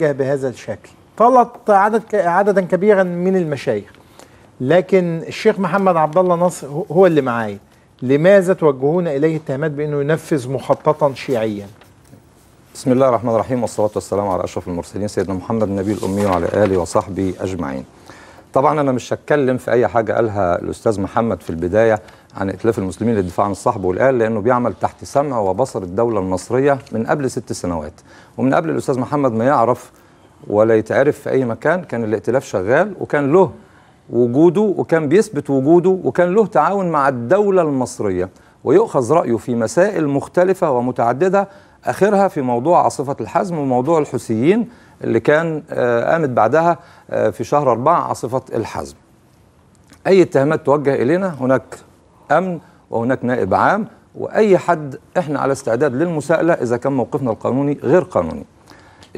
بهذا الشكل طلت عدد عددا كبيرا من المشايخ لكن الشيخ محمد عبد الله نصر هو اللي معايا لماذا توجهون اليه اتهامات بانه ينفذ مخططا شيعيا بسم الله الرحمن الرحيم والصلاه والسلام على اشرف المرسلين سيدنا محمد النبي الامي وعلى اله وصحبه اجمعين طبعا انا مش هتكلم في اي حاجه قالها الاستاذ محمد في البدايه عن ائتلاف المسلمين للدفاع عن الصحب والآل لأنه بيعمل تحت سمع وبصر الدولة المصرية من قبل ست سنوات ومن قبل الأستاذ محمد ما يعرف ولا يتعرف في أي مكان كان الائتلاف شغال وكان له وجوده وكان بيثبت وجوده وكان له تعاون مع الدولة المصرية ويؤخذ رأيه في مسائل مختلفة ومتعددة آخرها في موضوع عاصفة الحزم وموضوع الحوثيين اللي كان آه، قامت بعدها آه، في شهر أربعة عاصفة الحزم أي اتهامات توجه إلينا هناك أمن وهناك نائب عام وأي حد إحنا على استعداد للمساءلة إذا كان موقفنا القانوني غير قانوني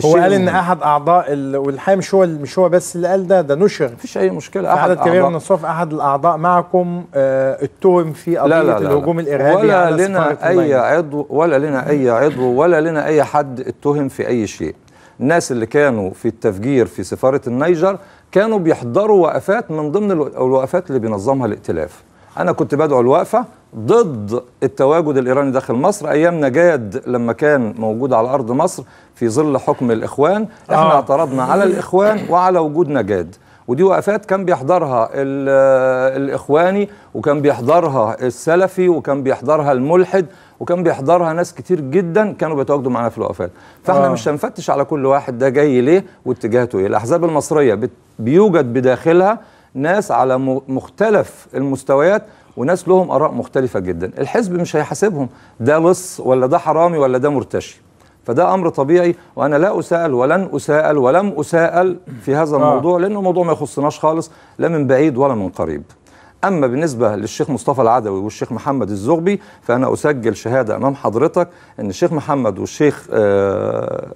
هو قال ان احد اعضاء والحقيقه مش هو مش هو بس اللي قال ده ده نشر مفيش اي مشكله احد عدد كبير من الصف احد الاعضاء معكم اتهم آه، في قضيه لا لا الهجوم الارهابي ولا لنا اي عضو ولا لنا اي عضو ولا لنا اي حد اتهم في اي شيء الناس اللي كانوا في التفجير في سفاره النيجر كانوا بيحضروا وقفات من ضمن الوقفات اللي بينظمها الائتلاف انا كنت بدعو الوقفه ضد التواجد الايراني داخل مصر ايام نجاد لما كان موجود على ارض مصر في ظل حكم الاخوان احنا آه. اعترضنا على الاخوان وعلى وجود نجاد ودي وقفات كان بيحضرها آه، الاخواني وكان بيحضرها السلفي وكان بيحضرها الملحد وكان بيحضرها ناس كتير جدا كانوا بيتواجدوا معانا في الوقفات فاحنا آه. مش هنفتش على كل واحد ده جاي ليه واتجاهاته ايه الاحزاب المصريه بيوجد بداخلها ناس على مختلف المستويات وناس لهم اراء مختلفه جدا الحزب مش هيحاسبهم ده لص ولا ده حرامي ولا ده مرتشي فده امر طبيعي وانا لا اسال ولن اسال ولم اسال في هذا آه. الموضوع لانه موضوع ما يخصناش خالص لا من بعيد ولا من قريب اما بالنسبه للشيخ مصطفى العدوي والشيخ محمد الزغبي فانا اسجل شهاده امام حضرتك ان الشيخ محمد والشيخ آه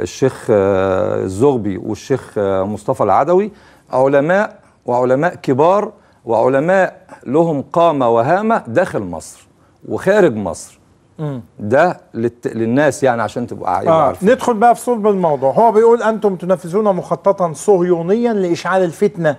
الشيخ آه الزغبي والشيخ آه مصطفى العدوي علماء وعلماء كبار وعلماء لهم قامة وهامة داخل مصر وخارج مصر ده للت... للناس يعني عشان تبقى آه. عارفين ندخل بقى في صلب الموضوع هو بيقول أنتم تنفذون مخططا صهيونيا لإشعال الفتنة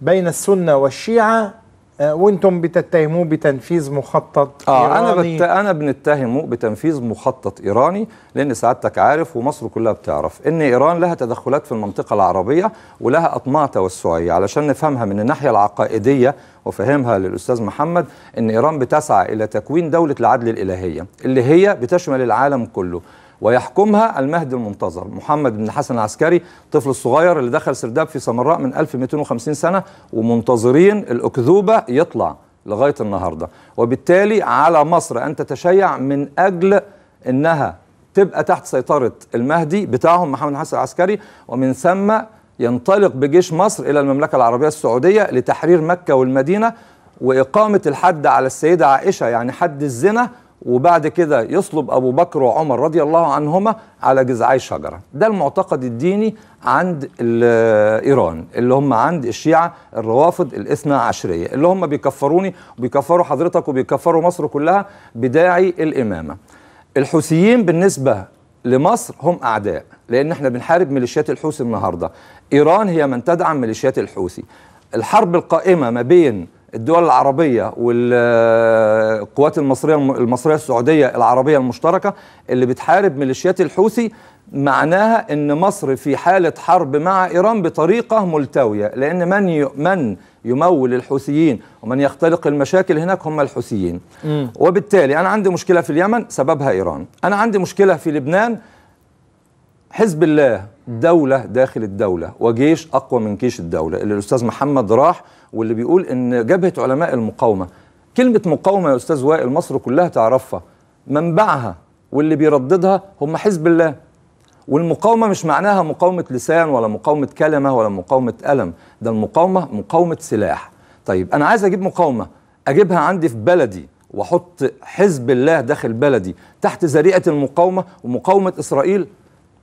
بين السنة والشيعة آه، وانتم بتتهموه بتنفيذ مخطط آه إيراني. انا بت... انا بنتهمه بتنفيذ مخطط ايراني لان سعادتك عارف ومصر كلها بتعرف ان ايران لها تدخلات في المنطقه العربيه ولها اطماع توسعيه علشان نفهمها من الناحيه العقائديه وفهمها للاستاذ محمد ان ايران بتسعى الى تكوين دوله العدل الالهيه اللي هي بتشمل العالم كله ويحكمها المهدي المنتظر محمد بن الحسن العسكري الطفل الصغير اللي دخل سرداب في سمراء من 1250 سنة ومنتظرين الأكذوبة يطلع لغاية النهاردة وبالتالي على مصر أن تتشيع من أجل أنها تبقى تحت سيطرة المهدي بتاعهم محمد الحسن العسكري ومن ثم ينطلق بجيش مصر إلى المملكة العربية السعودية لتحرير مكة والمدينة وإقامة الحد على السيدة عائشة يعني حد الزنا وبعد كده يصلب أبو بكر وعمر رضي الله عنهما على جذعي شجرة ده المعتقد الديني عند إيران اللي هم عند الشيعة الروافض الاثنى عشرية اللي هم بيكفروني وبيكفروا حضرتك وبيكفروا مصر كلها بداعي الإمامة الحوثيين بالنسبة لمصر هم أعداء لأن احنا بنحارب ميليشيات الحوثي النهاردة إيران هي من تدعم ميليشيات الحوثي الحرب القائمة ما بين الدول العربية والقوات المصرية المصرية السعودية العربية المشتركة اللي بتحارب ميليشيات الحوثي معناها ان مصر في حالة حرب مع ايران بطريقة ملتوية لان من من يمول الحوثيين ومن يختلق المشاكل هناك هم الحوثيين وبالتالي انا عندي مشكلة في اليمن سببها ايران انا عندي مشكلة في لبنان حزب الله دولة داخل الدولة وجيش أقوى من جيش الدولة اللي الأستاذ محمد راح واللي بيقول إن جبهة علماء المقاومة كلمة مقاومة يا أستاذ وائل مصر كلها تعرفها منبعها واللي بيرددها هم حزب الله والمقاومة مش معناها مقاومة لسان ولا مقاومة كلمة ولا مقاومة ألم ده المقاومة مقاومة سلاح طيب أنا عايز أجيب مقاومة أجيبها عندي في بلدي وأحط حزب الله داخل بلدي تحت ذريعة المقاومة ومقاومة إسرائيل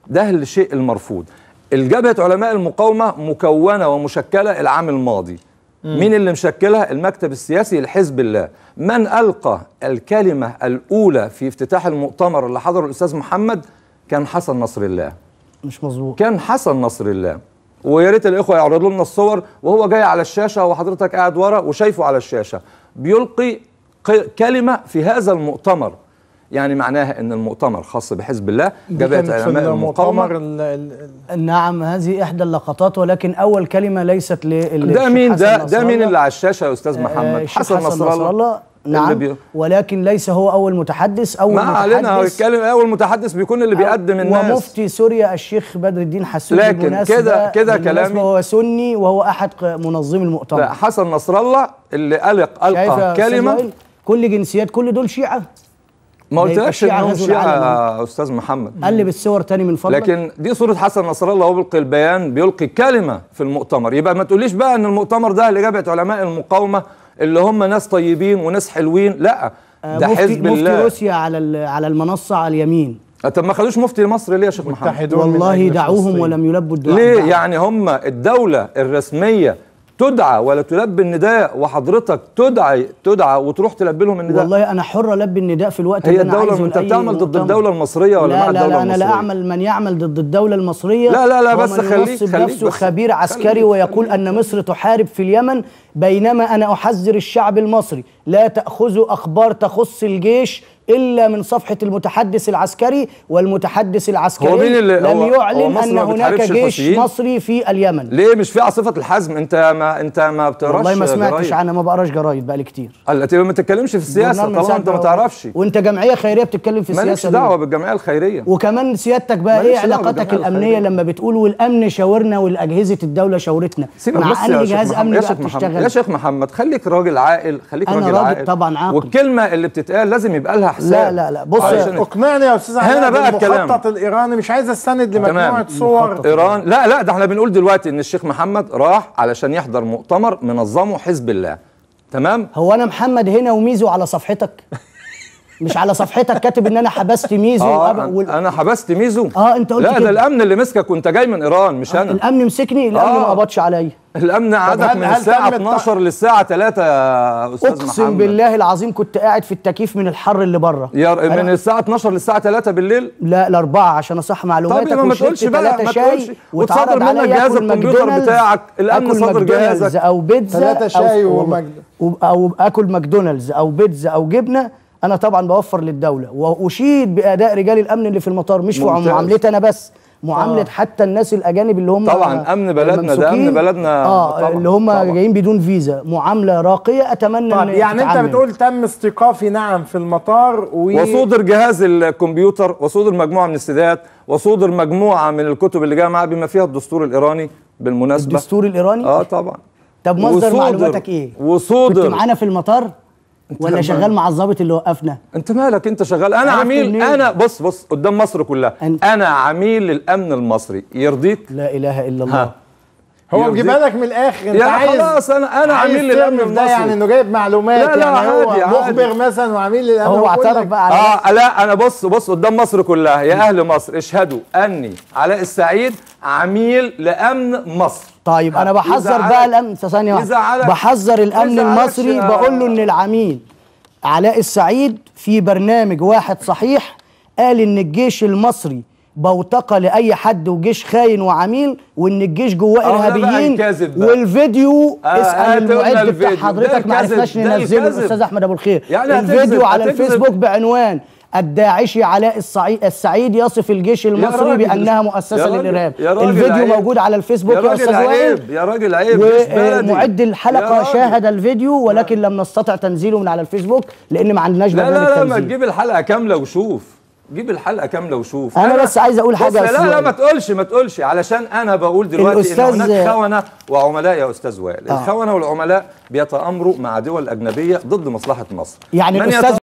ده الشيء المرفوض الجبهة علماء المقاومة مكونة ومشكلة العام الماضي مم. مين اللي مشكلها المكتب السياسي لحزب الله من ألقى الكلمة الأولى في افتتاح المؤتمر اللي حضره الأستاذ محمد كان حسن نصر الله مش مظبوط كان حسن نصر الله ويا ريت الاخوه يعرضوا لنا الصور وهو جاي على الشاشه وحضرتك قاعد ورا وشايفه على الشاشه بيلقي كلمه في هذا المؤتمر يعني معناها ان المؤتمر خاص بحزب الله جبهه علماء المقاومه نعم هذه احدى اللقطات ولكن اول كلمه ليست لل ده مين ده ده مين اللي على الشاشه يا استاذ آه، محمد حسن, حسن نصر الله, نعم نعم ولكن ليس هو اول متحدث اول ما متحدث علينا هو اول متحدث بيكون اللي بيقدم الناس ومفتي سوريا الشيخ بدر الدين حسوني لكن كده كده كلامي هو سني وهو احد منظمي المؤتمر لا حسن نصر الله اللي قلق القى كلمه كل جنسيات كل دول شيعه ما قلتلكش انهم شيعه استاذ محمد قلب الصور تاني من فضلك لكن دي صوره حسن نصر الله وهو بيلقي البيان بيلقي كلمه في المؤتمر يبقى ما تقوليش بقى ان المؤتمر ده لجبهه علماء المقاومه اللي هم ناس طيبين وناس حلوين لا آه، ده حزب الله مفتي روسيا على على المنصه على اليمين آه، طب ما خدوش مفتي مصر ليه يا شيخ محمد والله دعوهم ولم يلبوا الدعاء ليه يعني هم الدوله الرسميه تدعى ولا تلبي النداء وحضرتك تدعى تدعى وتروح تلبي لهم النداء والله انا حر البي النداء في الوقت اللي انا عايزه هي الدوله انت بتعمل ضد الدوله المصريه ولا لا مع الدوله المصريه لا لا انا لا اعمل من يعمل ضد الدوله المصريه لا لا لا بس خليك خليك نفسه خبير عسكري خليك ويقول ان مصر تحارب في اليمن بينما أنا أحذر الشعب المصري لا تأخذوا أخبار تخص الجيش إلا من صفحة المتحدث العسكري والمتحدث العسكري هو مين اللي لم هو يعلن هو أن هناك جيش مصري في اليمن ليه مش في عاصفة الحزم أنت ما أنت ما بتقراش والله ما سمعتش عنها ما بقراش جرايد بقالي كتير طيب انت ما بتتكلمش في السياسة طبعا أنت ما تعرفش وأنت جمعية خيرية بتتكلم في السياسة مالكش دعوة بالجمعية الخيرية وكمان سيادتك بقى إيه علاقتك الأمنية لما بتقول والأمن شاورنا والأجهزة الدولة شاورتنا مع أن جهاز أمن بقى بتشتغل يا شيخ محمد خليك راجل عاقل خليك راجل, راجل عاقل طبعا عاقل والكلمه اللي بتتقال لازم يبقى لها حساب لا لا لا بص اقنعني يا استاذ احمد هنا بقى الكلام المخطط الايراني مش عايز استند لمجموعه صور ايران لا لا ده احنا بنقول دلوقتي ان الشيخ محمد راح علشان يحضر مؤتمر منظمه حزب الله تمام هو انا محمد هنا وميزو على صفحتك مش على صفحتك كاتب ان انا حبست ميزو آه وال... انا حبست ميزو اه انت قلت لا ده الامن اللي مسكك وانت جاي من ايران مش آه انا الامن مسكني الامن آه. ما قبضش عليا الامن عادك من الساعه 12 للساعه 3 يا استاذ محمد اقسم بالله العظيم كنت قاعد في التكييف من الحر اللي بره يا ر... من أيوة. الساعه 12 للساعه 3 بالليل لا الاربعه عشان اصح معلوماتك طب ما تقولش بقى ما تقولش وتصدر منك جهاز الكمبيوتر بتاعك الامن صدر جهازك او بيتزا ثلاثه شاي ومجد او اكل ماكدونالدز او بيتزا او جبنه انا طبعا بوفر للدوله واشيد باداء رجال الامن اللي في المطار مش في معاملتي انا بس معامله آه. حتى الناس الاجانب اللي هم طبعا امن بلدنا ده امن بلدنا اه طبعاً اللي هم طبعًا. جايين بدون فيزا معامله راقيه اتمنى طيب، ان يعني تتعامل. انت بتقول تم استيقافي نعم في المطار و... وصدر جهاز الكمبيوتر وصدر مجموعه من السيدات وصدر مجموعه من الكتب اللي جايه معاها بما فيها الدستور الايراني بالمناسبه الدستور الايراني اه طبعا طب مصدر وصودر معلوماتك ايه وصدر كنت معانا في المطار ولا شغال مع الظابط اللي وقفنا انت مالك انت شغال انا عميل منين؟ انا بص بص قدام مصر كلها أنت. انا عميل للامن المصري يرضيك لا اله الا الله ها. هو مجيبها لك من الاخر انت يعني خلاص انا انا عميل للامن المصري يعني انه جايب معلومات لا لا يعني هو عادي مخبر مثلا وعميل للامن هو اعترف بقى على اه لا انا بص بص قدام مصر كلها يا اهل مصر اشهدوا اني علاء السعيد عميل لامن مصر طيب انا بحذر بقى الامن ثانيه واحده بحذر الامن المصري آه. بقول له ان العميل علاء السعيد في برنامج واحد صحيح قال ان الجيش المصري بوتقه لاي حد وجيش خاين وعميل وان الجيش جواه آه، ارهابيين والفيديو آه اسال المعد بتاع حضرتك ما عرفناش ننزله الاستاذ احمد ابو الخير يعني الفيديو على الفيسبوك بعنوان الداعشي علاء السعيد, يصف الجيش المصري بانها مؤسسه للارهاب الفيديو عيب. موجود على الفيسبوك يا, يا استاذ وائل يا راجل عيب آه، معد الحلقه شاهد الفيديو آه. ولكن لم نستطع تنزيله من على الفيسبوك لان ما عندناش لا لا لا ما تجيب الحلقه كامله وشوف جيب الحلقه كامله وشوف انا, بس عايز اقول حاجه لا لا ما تقولش ما تقولش علشان انا بقول دلوقتي ان هناك خونه وعملاء يا استاذ وائل آه. الخونه والعملاء بيتامروا مع دول اجنبيه ضد مصلحه مصر يعني من